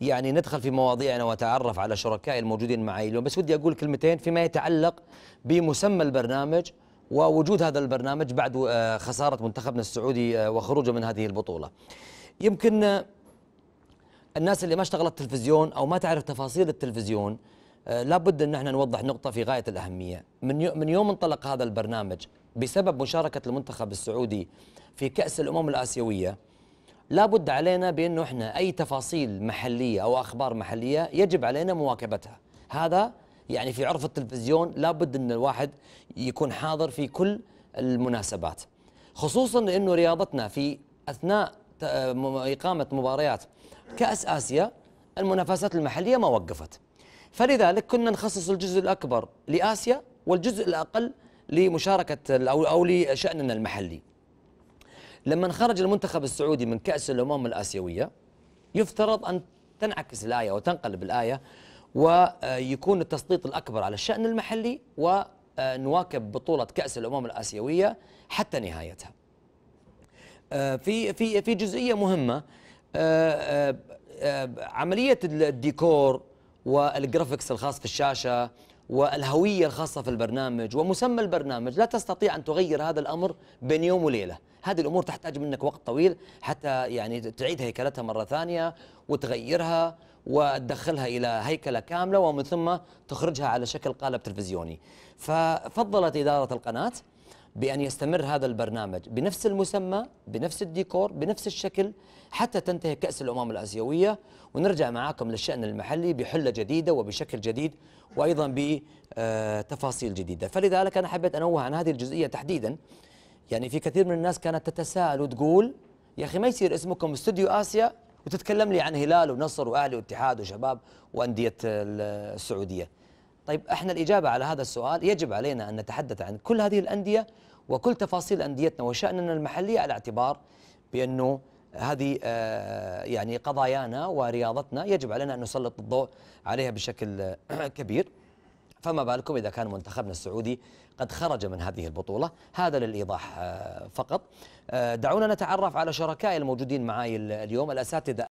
يعني ندخل في مواضيعنا واتعرف على شركائي الموجودين معي اليوم بس ودي اقول كلمتين فيما يتعلق بمسمى البرنامج ووجود هذا البرنامج بعد آه، خساره منتخبنا السعودي آه، وخروجه من هذه البطوله. يمكن آه، الناس اللي ما اشتغلت تلفزيون او ما تعرف تفاصيل التلفزيون لابد ان احنا نوضح نقطه في غايه الاهميه من من يوم انطلق هذا البرنامج بسبب مشاركه المنتخب السعودي في كاس الامم الاسيويه لابد علينا بأنه إحنا أي تفاصيل محلية أو أخبار محلية يجب علينا مواكبتها هذا يعني في عرف التلفزيون لابد أن الواحد يكون حاضر في كل المناسبات خصوصا أنه رياضتنا في أثناء إقامة مباريات كأس آسيا المنافسات المحلية ما وقفت فلذلك كنا نخصص الجزء الأكبر لآسيا والجزء الأقل لمشاركة أو لشأننا المحلي لما خرج المنتخب السعودي من كأس الأمم الآسيوية يفترض أن تنعكس الآية وتنقلب الآية ويكون التسليط الأكبر على الشأن المحلي ونواكب بطولة كأس الأمم الآسيوية حتى نهايتها آه، في في في جزئيه مهمه آه، آه، عمليه الديكور والجرافيكس الخاص في الشاشه والهوية الخاصة في البرنامج ومسمى البرنامج لا تستطيع أن تغير هذا الأمر بين يوم وليلة هذه الأمور تحتاج منك وقت طويل حتى يعني تعيد هيكلتها مرة ثانية وتغيرها وتدخلها إلى هيكلة كاملة ومن ثم تخرجها على شكل قالب تلفزيوني ففضلت إدارة القناة بأن يستمر هذا البرنامج بنفس المسمى بنفس الديكور بنفس الشكل حتى تنتهي كأس الأمم الآسيوية ونرجع معاكم للشأن المحلي بحلة جديدة وبشكل جديد وأيضا بتفاصيل آه، جديدة فلذلك أنا حبيت أنوه عن هذه الجزئية تحديدا يعني في كثير من الناس كانت تتساءل وتقول يا أخي ما يصير اسمكم استوديو آسيا وتتكلم لي عن هلال ونصر وأهلي واتحاد وشباب وأندية السعودية طيب احنا الاجابه على هذا السؤال يجب علينا ان نتحدث عن كل هذه الانديه وكل تفاصيل انديتنا وشاننا المحلي على اعتبار بانه هذه آه، يعني قضايانا ورياضتنا يجب علينا ان نسلط الضوء عليها بشكل آه، كبير فما بالكم اذا كان منتخبنا السعودي قد خرج من هذه البطوله هذا للايضاح آه، فقط دعونا نتعرف على شركائي الموجودين معي اليوم الاساتذه